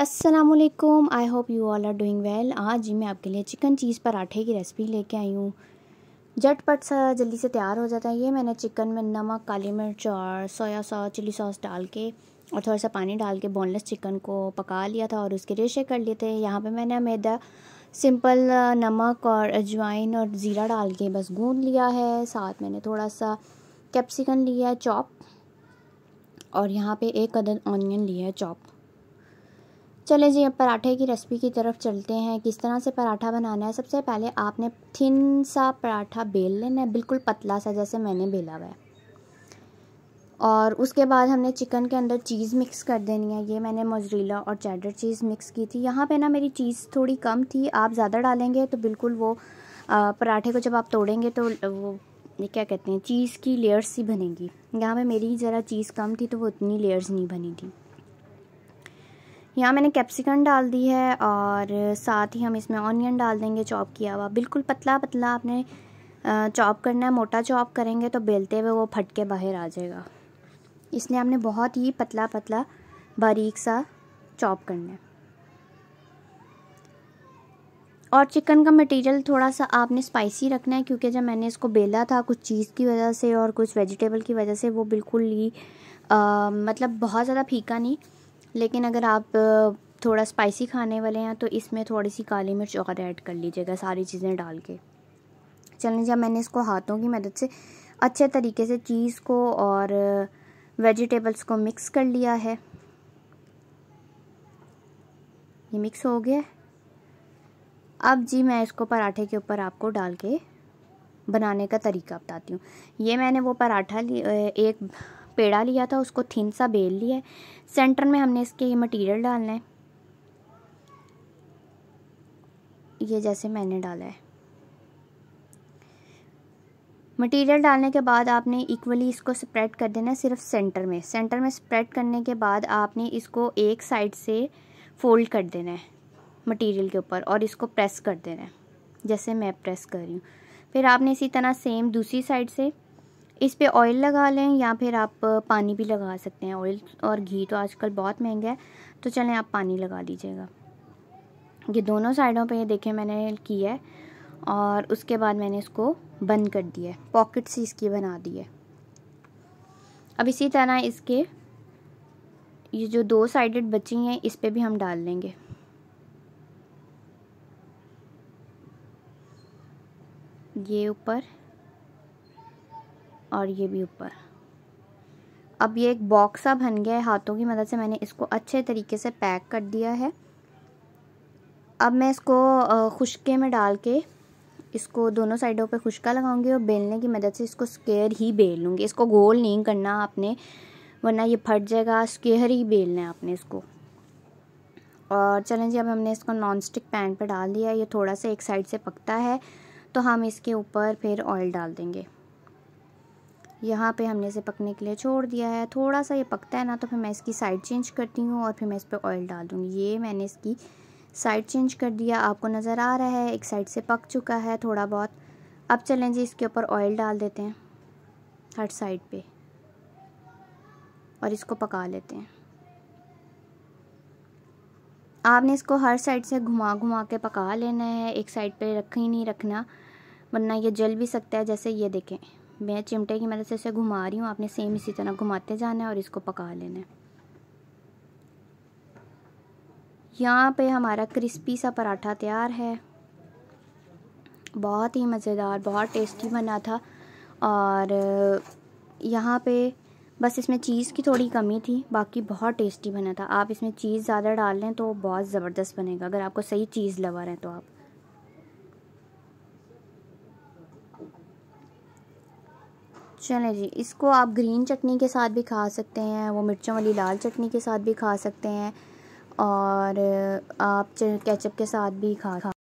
Aslam I hope you all are doing well आज मैं आपके लिए चिकन चीज़ पराठे की रेसिपी लेके आई हूँ झटपट सा जल्दी से तैयार हो जाता है ये मैंने चिकन में नमक काली मिर्च और सोया सॉस चिली सॉस डाल के और थोड़ा सा पानी डाल के बोनलेस चिकन को पका लिया था और उसके रेशे कर लिए थे यहाँ पे मैंने मैदा सिंपल नमक और अजवाइन और ज़ीरा डाल के बस गूंद लिया है साथ मैंने थोड़ा सा कैप्सिकन लिया है चॉप और यहाँ पर एक अदद ऑनियन लिया है चॉप चले जी अब पराठे की रेसिपी की तरफ चलते हैं किस तरह से पराठा बनाना है सबसे पहले आपने थिन सा पराठा बेल लेना है बिल्कुल पतला सा जैसे मैंने बेला हुआ है और उसके बाद हमने चिकन के अंदर चीज़ मिक्स कर देनी है ये मैंने मोजरीला और चैडर चीज़ मिक्स की थी यहाँ पे ना मेरी चीज़ थोड़ी कम थी आप ज़्यादा डालेंगे तो बिल्कुल वो पराठे को जब आप तोड़ेंगे तो वो क्या कहते हैं चीज़ की लेयर्स ही बनेगी यहाँ पर मेरी ज़रा चीज़ कम थी तो वो उतनी लेयर्स नहीं बनी थी यहाँ मैंने कैप्सिकम डाल दी है और साथ ही हम इसमें ऑनियन डाल देंगे चॉप किया हुआ बिल्कुल पतला पतला आपने चॉप करना है मोटा चॉप करेंगे तो बेलते हुए वो फट के बाहर आ जाएगा इसलिए हमने बहुत ही पतला पतला बारीक सा चॉप करना है और चिकन का मटेरियल थोड़ा सा आपने स्पाइसी रखना है क्योंकि जब मैंने इसको बेला था कुछ चीज़ की वजह से और कुछ वेजिटेबल की वजह से वो बिल्कुल ही आ, मतलब बहुत ज़्यादा फीका नहीं लेकिन अगर आप थोड़ा स्पाइसी खाने वाले हैं तो इसमें थोड़ी सी काली मिर्च और ऐड कर लीजिएगा सारी चीज़ें डाल के चलें जब मैंने इसको हाथों की मदद से अच्छे तरीके से चीज़ को और वेजिटेबल्स को मिक्स कर लिया है ये मिक्स हो गया अब जी मैं इसको पराठे के ऊपर आपको डाल के बनाने का तरीका बताती हूँ ये मैंने वो पराठा एक पेड़ा लिया था उसको थिन सा बेल लिया है सेंटर में हमने इसके ये मटेरियल डालना है ये जैसे मैंने डाला है मटेरियल डालने के बाद आपने इक्वली इसको स्प्रेड कर देना है सिर्फ सेंटर में सेंटर में स्प्रेड करने के बाद आपने इसको एक साइड से फोल्ड कर देना है मटेरियल के ऊपर और इसको प्रेस कर देना है जैसे मैं प्रेस कर रही हूँ फिर आपने इसी तरह सेम दूसरी साइड से इस पे ऑयल लगा लें या फिर आप पानी भी लगा सकते हैं ऑयल और घी तो आजकल बहुत महंगा है तो चलें आप पानी लगा दीजिएगा ये दोनों साइडों पे देखें मैंने किया है और उसके बाद मैंने इसको बंद कर दिया पॉकेट से इसकी बना दी है अब इसी तरह इसके ये जो दो साइडेड बची हैं इस पर भी हम डाल लेंगे ये ऊपर और ये भी ऊपर अब ये एक बॉक्स सा बन गया है हाथों की मदद से मैंने इसको अच्छे तरीके से पैक कर दिया है अब मैं इसको खुशके में डाल के इसको दोनों साइडों पे खुशका लगाऊंगी और बेलने की मदद से इसको स्केयर ही बेल लूँगी इसको गोल नहीं करना आपने वरना ये फट जाएगा स्केयर ही बेलना है आपने इसको और चलें जी अब हमने इसको नॉन स्टिक पैन पर डाल दिया ये थोड़ा सा एक साइड से पकता है तो हम इसके ऊपर फिर ऑयल डाल देंगे यहाँ पे हमने इसे पकने के लिए छोड़ दिया है थोड़ा सा ये पकता है ना तो फिर मैं इसकी साइड चेंज करती हूँ और फिर मैं इस पर ऑयल डाल दूँगी ये मैंने इसकी साइड चेंज कर दिया आपको नज़र आ रहा है एक साइड से पक चुका है थोड़ा बहुत अब चलें जी इसके ऊपर ऑयल डाल देते हैं हर साइड पे और इसको पका लेते हैं आपने इसको हर साइड से घुमा घुमा के पका लेना है एक साइड पे रख ही नहीं रखना वरना ये जल भी सकता है जैसे ये देखें मैं चिमटे की मदद से इसे घुमा रही हूँ आपने सेम इसी तरह घुमाते जाना है और इसको पका लेना है यहाँ पे हमारा क्रिस्पी सा पराठा तैयार है बहुत ही मज़ेदार बहुत टेस्टी बना था और यहाँ पे बस इसमें चीज़ की थोड़ी कमी थी बाकी बहुत टेस्टी बना था आप इसमें चीज़ ज़्यादा डाल लें तो बहुत ज़बरदस्त बनेगा अगर आपको सही चीज़ लवर है तो आप चलें जी इसको आप ग्रीन चटनी के साथ भी खा सकते हैं वो मिर्चों वाली लाल चटनी के साथ भी खा सकते हैं और आप केचप के साथ भी खा खा